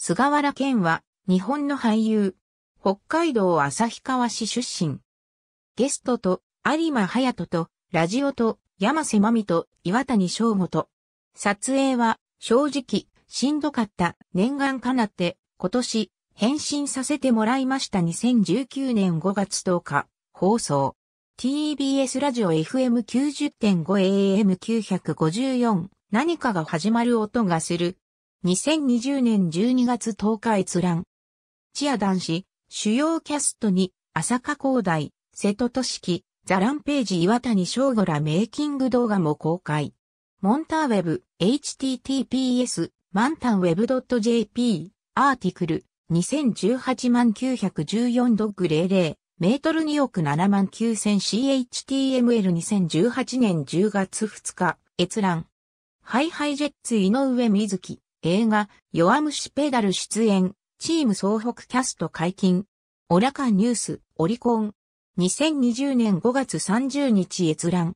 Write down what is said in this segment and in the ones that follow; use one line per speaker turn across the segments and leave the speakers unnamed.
菅原健は、日本の俳優。北海道旭川市出身。ゲストと、有馬隼人と、ラジオと、山瀬まみと、岩谷翔吾と。撮影は、正直、しんどかった、念願かなって、今年、返信させてもらいました2019年5月10日、放送。TBS ラジオ FM90.5AM954 何かが始まる音がする2020年12月10日閲覧。チア男子、主要キャストに、浅香光大、瀬戸俊樹、ザランページ岩谷翔吾らメイキング動画も公開。モンターウェブ、https、マンタンウェブ .jp、アーティクル、2018万914ドッグ00、メートル2億7万 9000CHTML2018 年10月2日、閲覧。ハイハイジェッツ井上瑞希。映画、弱虫ペダル出演、チーム総北キャスト解禁。オラカニュース、オリコン。2020年5月30日閲覧。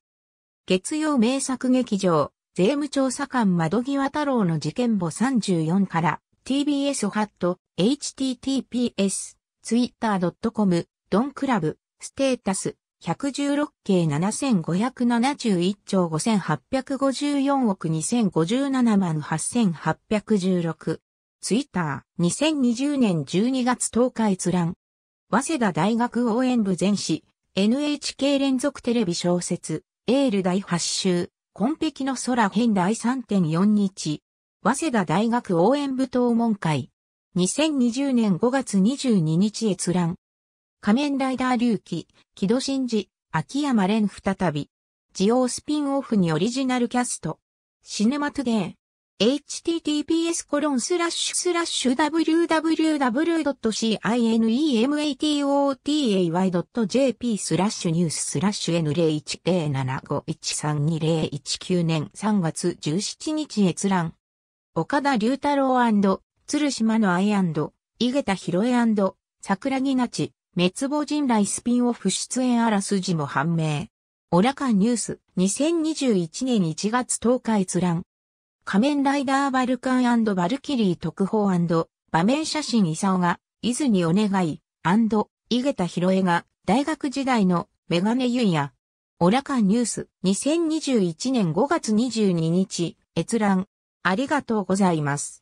月曜名作劇場、税務調査官窓際太郎の事件簿34から、TBS ハット、https、twitter.com、ドンクラブ、ステータス、116系7571兆5854億2057万8816。ツイッター、2020年12月10日閲覧。早稲田大学応援部全史、NHK 連続テレビ小説、エール第8週、紺碧の空編第3.4日。早稲田大学応援部討問会。2020年5月22日閲覧。仮面ライダー龍騎、木戸真治、秋山蓮再び、ジオースピンオフにオリジナルキャスト、シネマトゥデー、https コロンスラッシュスラッシュ w w w c i n e m a t o t a y j p スラッシュニューススラッシュ N01075132019 年3月17日閲覧。岡田隆太郎鶴島の愛井桁弘恵桜木那智滅亡人来スピンオフ出演あらすじも判明。オラカンニュース2021年1月10日閲覧。仮面ライダーバルカンバルキリー特報場面写真イサオが、伊豆にお願い、井桁博恵が、大学時代のメガネユイヤ。オラカンニュース2021年5月22日、閲覧。ありがとうございます。